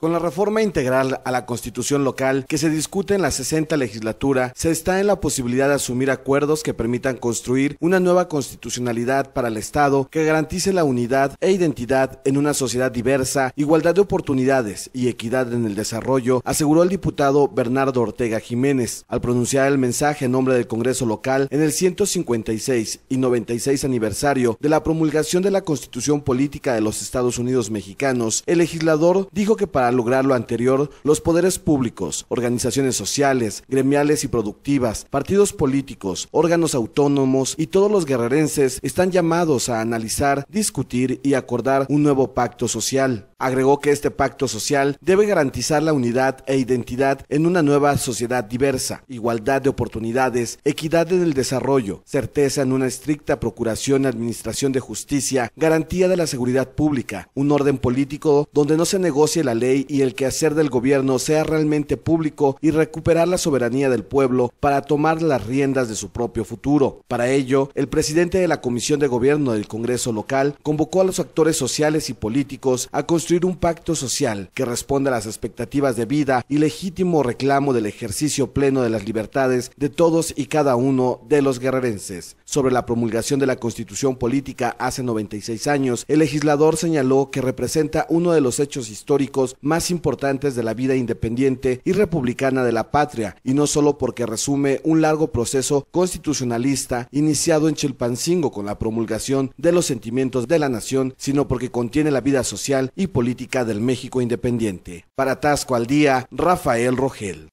Con la reforma integral a la constitución local que se discute en la 60 legislatura, se está en la posibilidad de asumir acuerdos que permitan construir una nueva constitucionalidad para el Estado que garantice la unidad e identidad en una sociedad diversa, igualdad de oportunidades y equidad en el desarrollo, aseguró el diputado Bernardo Ortega Jiménez al pronunciar el mensaje en nombre del Congreso local en el 156 y 96 aniversario de la promulgación de la Constitución Política de los Estados Unidos Mexicanos. El legislador dijo que para lograr lo anterior, los poderes públicos, organizaciones sociales, gremiales y productivas, partidos políticos, órganos autónomos y todos los guerrerenses están llamados a analizar, discutir y acordar un nuevo pacto social. Agregó que este pacto social debe garantizar la unidad e identidad en una nueva sociedad diversa, igualdad de oportunidades, equidad en el desarrollo, certeza en una estricta procuración y administración de justicia, garantía de la seguridad pública, un orden político donde no se negocie la ley y el quehacer del gobierno sea realmente público y recuperar la soberanía del pueblo para tomar las riendas de su propio futuro. Para ello, el presidente de la Comisión de Gobierno del Congreso local convocó a los actores sociales y políticos a construir un pacto social que responda a las expectativas de vida y legítimo reclamo del ejercicio pleno de las libertades de todos y cada uno de los guerrerenses. Sobre la promulgación de la Constitución Política hace 96 años, el legislador señaló que representa uno de los hechos históricos más importantes de la vida independiente y republicana de la patria, y no solo porque resume un largo proceso constitucionalista iniciado en Chilpancingo con la promulgación de los sentimientos de la nación, sino porque contiene la vida social y política del México independiente. Para Tasco al Día, Rafael Rogel.